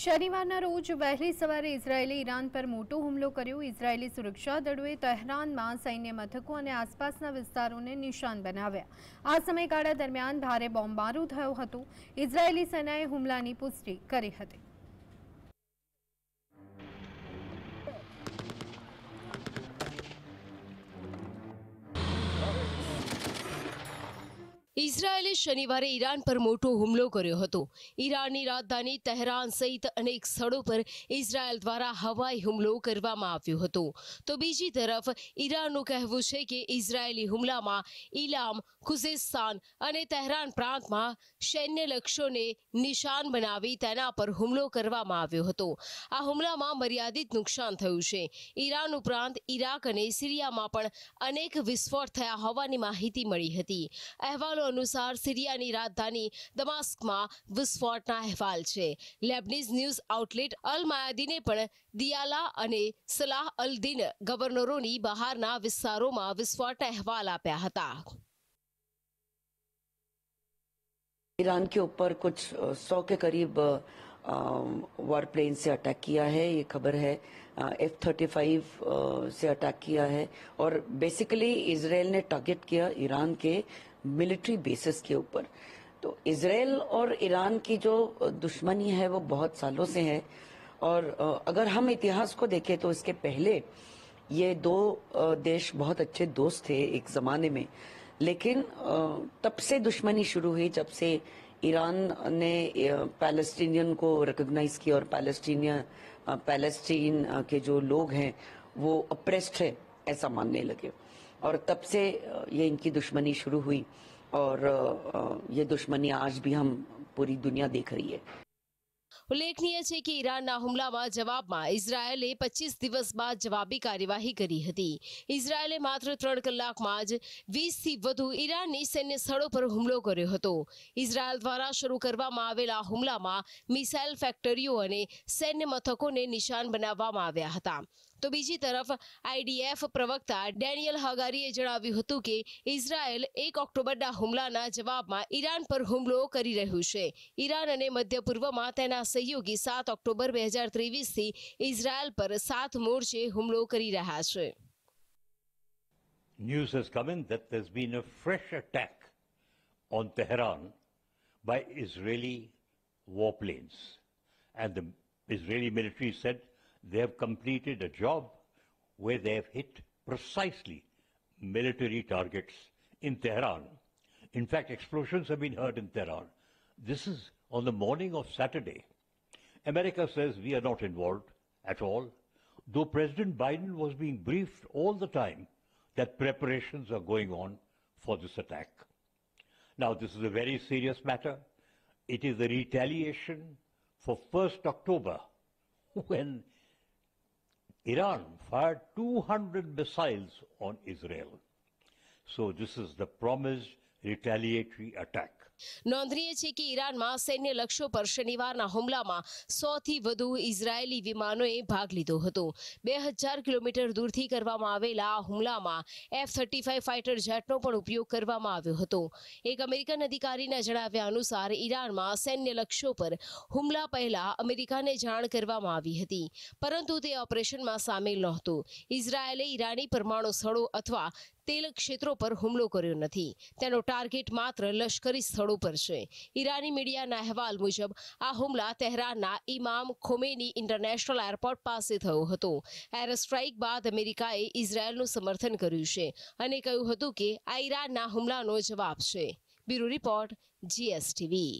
શનિવારના રોજ વહેલી સવારે ઇઝરાયેલે ઈરાન પર મોટો હુમલો કર્યો ઇઝરાયેલી સુરક્ષા દળોએ તહેરાનમાં સૈન્ય મથકો અને આસપાસના વિસ્તારોને નિશાન બનાવ્યા આ સમયગાળા દરમિયાન ભારે બોમ્બારો થયો હતો ઇઝરાયેલી સેનાએ હુમલાની પુષ્ટિ કરી હતી ઇઝરાયેલે શનિવારે ઈરાન પર મોટો હુમલો કર્યો હતો ઈરાનની રાજધાની તહેરાન સહિત અનેક સ્થળો પર ઇઝરાયેલ દ્વારા હવાઈ હુમલો કરવામાં આવ્યો હતો તો બીજી તરફ ઈરાનનું કહેવું છે કે ઇઝરાયેલી હુમલામાં ઇલામ ખુઝિસ્તાન અને તહેરાન પ્રાંતમાં સૈન્ય લક્ષ્યોને નિશાન બનાવી તેના પર હુમલો કરવામાં આવ્યો હતો આ હુમલામાં મર્યાદિત નુકસાન થયું છે ઈરાન ઉપરાંત ઈરાક અને સિરિયામાં પણ અનેક વિસ્ફોટ થયા હોવાની માહિતી મળી હતી અહેવાલો अनुसार सीरियानी राजधानी दमास्कमा विस्फोटना अहवाल छे लेबनीज न्यूज आउटलेट अल मायादीने पण दियाला सलाह अल दिन गवर्नरोनी बहारना विस्तारोमा विस्फोटना अहवाल आप्या हता ईरान के ऊपर कुछ सौ के करीब वॉर प्लेन से अटैक किया है ये खबर है एफ थर्टी फाइव से अटैक किया है और बेसिकली इसराइल ने टारगेट किया ईरान के मिलिट्री बेसिस के ऊपर तो इसराइल और ईरान की जो दुश्मनी है वो बहुत सालों से है और अगर हम इतिहास को देखें तो इसके पहले ये दो देश बहुत अच्छे दोस्त थे एक ज़माने में लेकिन तब से दुश्मनी शुरू हुई जब से ईरान ने पैलेस्टीनियन को रिकग्नाइज किया और पैलेस्टीनिया पैलेस्टीन के जो लोग हैं वो अप्रेस्ड है ऐसा मानने लगे और तब से ये इनकी दुश्मनी शुरू हुई और ये दुश्मनी आज भी हम पूरी दुनिया देख रही है ઉલ્લેખનીય છે કે ઈરાનના હુમલામાં જવાબમાં ઇઝરાયેલે પચીસ દિવસ બાદ જવાબી કાર્યવાહી કરી હતી ઇઝરાયેલે માત્ર ત્રણ કલાકમાં જ વીસથી વધુ ઈરાનની સૈન્ય સ્થળો પર હુમલો કર્યો હતો ઇઝરાયેલ દ્વારા શરૂ કરવામાં આવેલા હુમલામાં મિસાઇલ ફેક્ટરીઓ અને સૈન્ય મથકોને નિશાન બનાવવામાં આવ્યા હતા તો બીજી તરફ આઈડીએફ પ્રવક્તા ડેનિયલ હગારીએ જણાવ્યું હતું કે ઇઝરાયલ એક ઓક્ટોબરના હુમલાના જવાબમાં ઈરાન પર હુમલો કરી રહ્યું છે ઈરાન અને મધ્ય પૂર્વમાં તેના સહયોગી સાત ઓક્ટોબર બે હજાર ત્રેવીસથી ઇઝરાયલ પર સાત મોરચે હુમલો કરી રહ્યા છે News has come in that there's been a fresh attack on Tehran by Israeli warplanes. And the Israeli military said They have completed a job where they have hit precisely military targets in Tehran. In fact, explosions have been heard in Tehran. This is on the morning of Saturday. America says we are not involved at all, though President Biden was being briefed all the time that preparations are going on for this attack. Now, this is a very serious matter. It is a retaliation for 1st October, when Iran fired 200 missiles on Israel. So this is the promised retaliatory attack. નોંધનીય છે કે ઈરાનમાં સૈન્ય લક્ષ્યો પર શનિવારના હુમલામાં સોથી વધુ ઇઝરાયેલી વિમાનોએ ભાગ લીધો હતો બે હજાર કિલોમીટર દૂરથી કરવામાં આવેલા આ હુમલામાં એફ થર્ટી ફાઇવ ફાઇટર જેટનો પણ ઉપયોગ કરવામાં આવ્યો હતો એક અમેરિકન અધિકારીના જણાવ્યા અનુસાર ઈરાનમાં સૈન્ય લક્ષ્યો પર હુમલા પહેલા અમેરિકાને જાણ કરવામાં આવી હતી પરંતુ તે ઓપરેશનમાં સામેલ નહોતું ઇઝરાયેલે ઈરાની પરમાણુ સ્થળો અથવા તેલ ક્ષેત્રો પર હુમલો કર્યો નથી તેનો ટાર્ગેટ માત્ર લશ્કરી સ્થળો પર છે ઈરાની મીડિયાના અહેવાલ મુજબ આ હુમલા તહેરાનના ઇમામ ખોમેની ઇન્ટરનેશનલ એરપોર્ટ પાસે થયો હતો એર સ્ટ્રાઇક બાદ અમેરિકાએ ઇઝરાયેલનું સમર્થન કર્યું છે અને કહ્યું હતું કે આ ઈરાનના હુમલાનો જવાબ છે બ્યુરો રિપોર્ટ જીએસટીવી